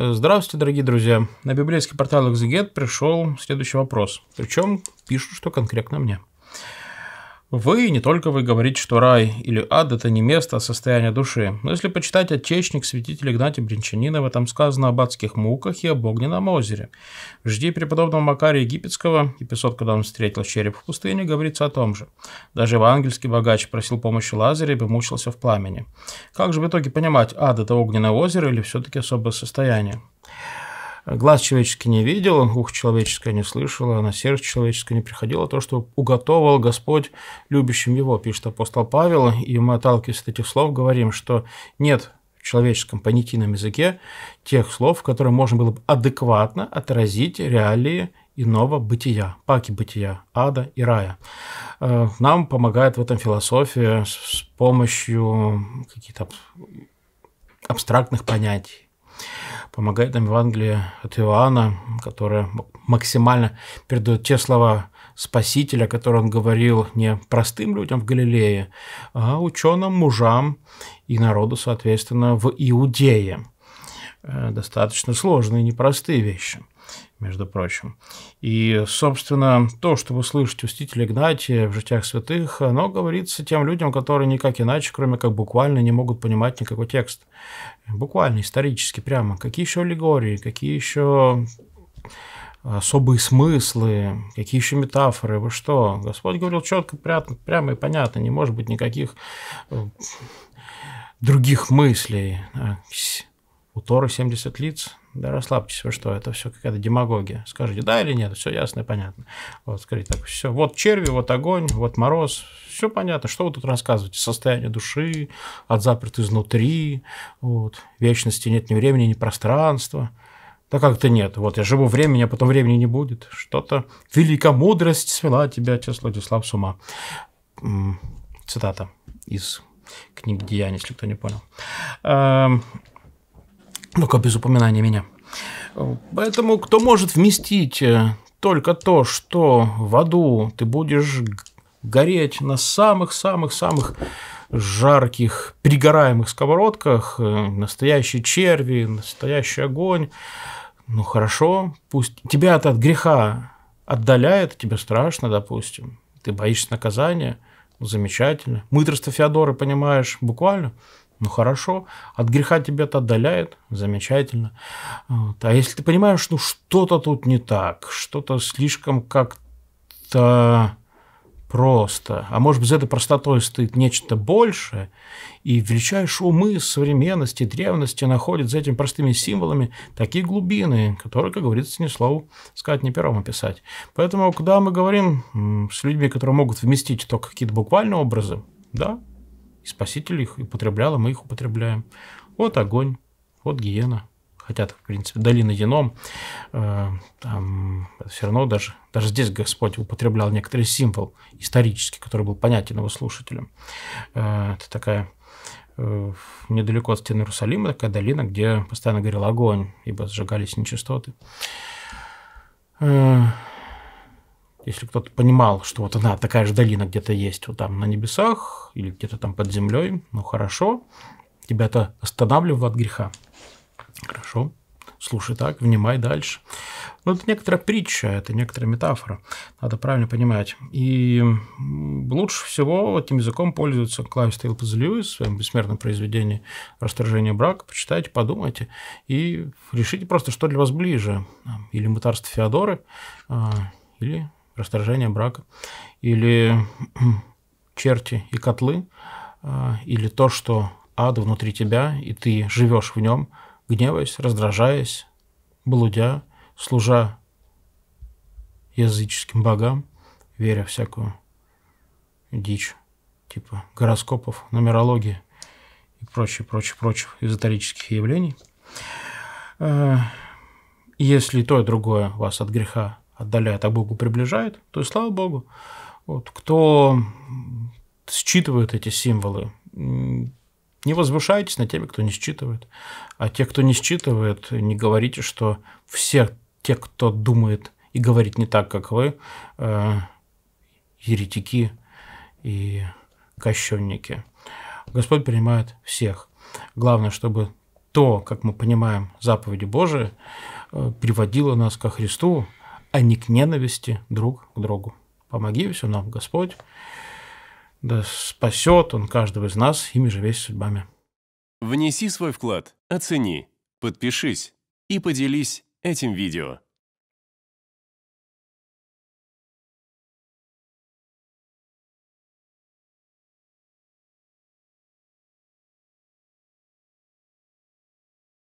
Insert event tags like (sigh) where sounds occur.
Здравствуйте, дорогие друзья. На библейский портал Exeget пришел следующий вопрос. Причем пишут, что конкретно мне. Вы, не только вы, говорите, что рай или ад – это не место, а состояние души. Но если почитать отечник святителя Игнатия Бринчанинова, там сказано об адских муках и об огненном озере. жди преподобного Макария Египетского, эпизод, когда он встретил череп в пустыне, говорится о том же. Даже евангельский богач просил помощи Лазаря и мучился в пламени. Как же в итоге понимать, ад – это огненное озеро или все-таки особое состояние? Глаз человеческий не видел, ух человеческое не слышало, на сердце человеческое не приходило то, что уготовал Господь любящим его, пишет апостол Павел, и мы, отталкиваясь от этих слов, говорим, что нет в человеческом понятийном языке тех слов, которые можно было бы адекватно отразить реалии иного бытия, паки бытия, ада и рая. Э, нам помогает в этом философия с помощью каких-то абстрактных понятий помогает нам Евангелие от Иоанна, которое максимально передает те слова Спасителя, которые он говорил не простым людям в Галилее, а ученым, мужам и народу, соответственно, в Иудее. Э, достаточно сложные, непростые вещи – между прочим. И, собственно, то, что вы слышите у Стителя Игнатия в «Житиях святых», оно говорится тем людям, которые никак иначе, кроме как буквально, не могут понимать никакой текст. Буквально, исторически, прямо. Какие еще аллегории, какие еще особые смыслы, какие еще метафоры, вы что? Господь говорил четко, прямо и понятно, не может быть никаких э, других мыслей. Э, Торы 70 лиц. Да расслабьтесь, вы что, это все какая-то демагогия. Скажите, да или нет, все ясно и понятно. Вот, скажите так, все, вот черви, вот огонь, вот мороз, все понятно, что вы тут рассказываете, состояние души, от заперт изнутри, вот, вечности нет ни времени, ни пространства. Да как-то нет. Вот я живу времени, а потом времени не будет. Что-то великая мудрость свела тебя, отец Владислав, с ума. Цитата из книги «Деяний», если кто не понял. Эм, ну-ка, без упоминания меня. Поэтому, кто может вместить э, только то, что в аду ты будешь гореть на самых-самых-самых жарких, перегораемых сковородках, э, настоящие черви, настоящий огонь. Ну хорошо, пусть тебя это от греха отдаляет, тебе страшно, допустим, ты боишься наказания, ну, замечательно. Мытарство Феодоры, понимаешь, буквально ну хорошо, от греха тебя это отдаляет, замечательно. Вот. А если ты понимаешь, ну что-то тут не так, что-то слишком как-то просто, а может быть за этой простотой стоит нечто большее, и величайшие умы современности, древности находят за этими простыми символами такие глубины, которые, как говорится, ни слову сказать, ни пером описать. Поэтому, когда мы говорим с людьми, которые могут вместить только какие-то буквальные образы, да, и Спаситель их употреблял, и мы их употребляем. Вот огонь, вот гиена. Хотя, в принципе, долина Еном, э, там, все равно даже, даже здесь Господь употреблял некоторый символ исторический, который был понятен его слушателям. Э, это такая э, недалеко от стены Иерусалима такая долина, где постоянно горел огонь, ибо сжигались нечистоты. Э, если кто-то понимал, что вот она, такая же долина где-то есть, вот там на небесах или где-то там под землей, ну хорошо, тебя это останавливало от греха. Хорошо, слушай так, внимай дальше. Но ну, это некоторая притча, это некоторая метафора, надо правильно понимать. И лучше всего этим языком пользуется Клайв Стейлпс Льюис в своем бессмертном произведении «Расторжение брака». Почитайте, подумайте и решите просто, что для вас ближе. Или мытарство Феодоры, а, или расторжение брака, или (clears throat) черти и котлы, а, или то, что ад внутри тебя, и ты живешь в нем, гневаясь, раздражаясь, блудя, служа языческим богам, веря всякую дичь, типа гороскопов, нумерологии и прочее, прочее, прочих эзотерических явлений. А, если то и другое вас от греха отдаляет, а Богу приближает, то и слава Богу. Вот. Кто считывает эти символы, не возвышайтесь над теми, кто не считывает. А те, кто не считывает, не говорите, что все те, кто думает и говорит не так, как вы, э, еретики и кощунники. Господь принимает всех. Главное, чтобы то, как мы понимаем заповеди Божии, э, приводило нас ко Христу, а не к ненависти друг к другу. Помоги все нам, Господь, да спасет Он каждого из нас, ими же весь судьбами. Внеси свой вклад, оцени, подпишись и поделись этим видео.